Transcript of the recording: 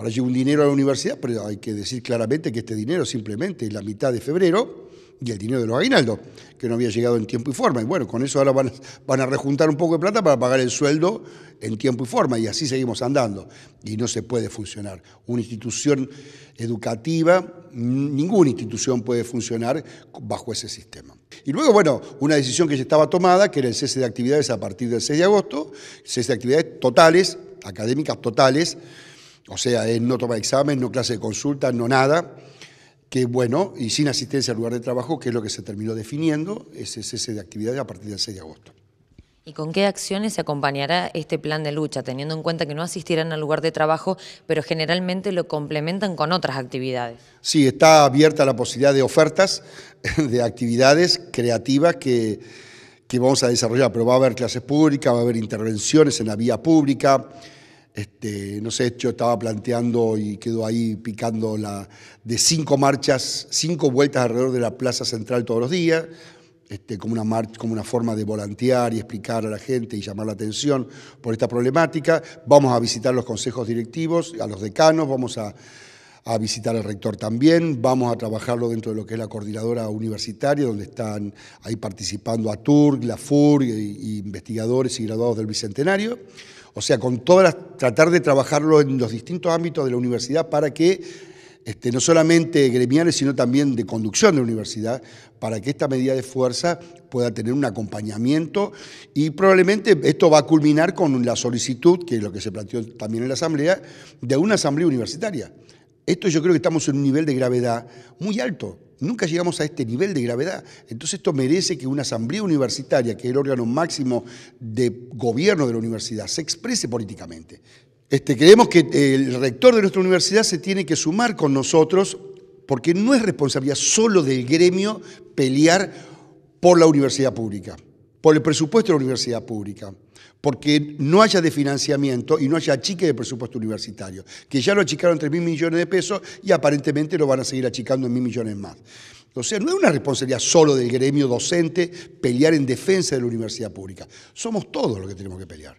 Ahora lleva un dinero a la universidad, pero hay que decir claramente que este dinero simplemente es la mitad de febrero y el dinero de los aguinaldos, que no había llegado en tiempo y forma. Y bueno, con eso ahora van van a rejuntar un poco de plata para pagar el sueldo en tiempo y forma. Y así seguimos andando. Y no se puede funcionar. Una institución educativa, ninguna institución puede funcionar bajo ese sistema. Y luego, bueno, una decisión que ya estaba tomada, que era el cese de actividades a partir del 6 de agosto, cese de actividades totales, académicas totales o sea, no toma examen, no clase de consulta, no nada, que bueno, y sin asistencia al lugar de trabajo, que es lo que se terminó definiendo, ese cese de actividades a partir del 6 de agosto. ¿Y con qué acciones se acompañará este plan de lucha, teniendo en cuenta que no asistirán al lugar de trabajo, pero generalmente lo complementan con otras actividades? Sí, está abierta la posibilidad de ofertas, de actividades creativas que, que vamos a desarrollar, pero va a haber clases públicas, va a haber intervenciones en la vía pública, este, no sé, yo estaba planteando y quedó ahí picando la, de cinco marchas, cinco vueltas alrededor de la Plaza Central todos los días, este, como, una como una forma de volantear y explicar a la gente y llamar la atención por esta problemática. Vamos a visitar los consejos directivos, a los decanos, vamos a, visitar al rector también, vamos a trabajarlo dentro de lo que es la coordinadora universitaria, donde están ahí participando a Turg la Fur investigadores y graduados del Bicentenario. O sea, con todas las, tratar de trabajarlo en los distintos ámbitos de la universidad para que este, no solamente gremiales, sino también de conducción de la universidad, para que esta medida de fuerza pueda tener un acompañamiento y probablemente esto va a culminar con la solicitud, que es lo que se planteó también en la Asamblea, de una Asamblea Universitaria. Esto yo creo que estamos en un nivel de gravedad muy alto. Nunca llegamos a este nivel de gravedad. Entonces esto merece que una asamblea universitaria, que es el órgano máximo de gobierno de la universidad, se exprese políticamente. Este, creemos que eh, el rector de nuestra universidad se tiene que sumar con nosotros porque no es responsabilidad solo del gremio pelear por la universidad pública por el presupuesto de la universidad pública, porque no haya de financiamiento y no haya achique de presupuesto universitario, que ya lo achicaron tres mil millones de pesos y aparentemente lo van a seguir achicando en mil millones más. O sea, no es una responsabilidad solo del gremio docente pelear en defensa de la universidad pública. Somos todos los que tenemos que pelear.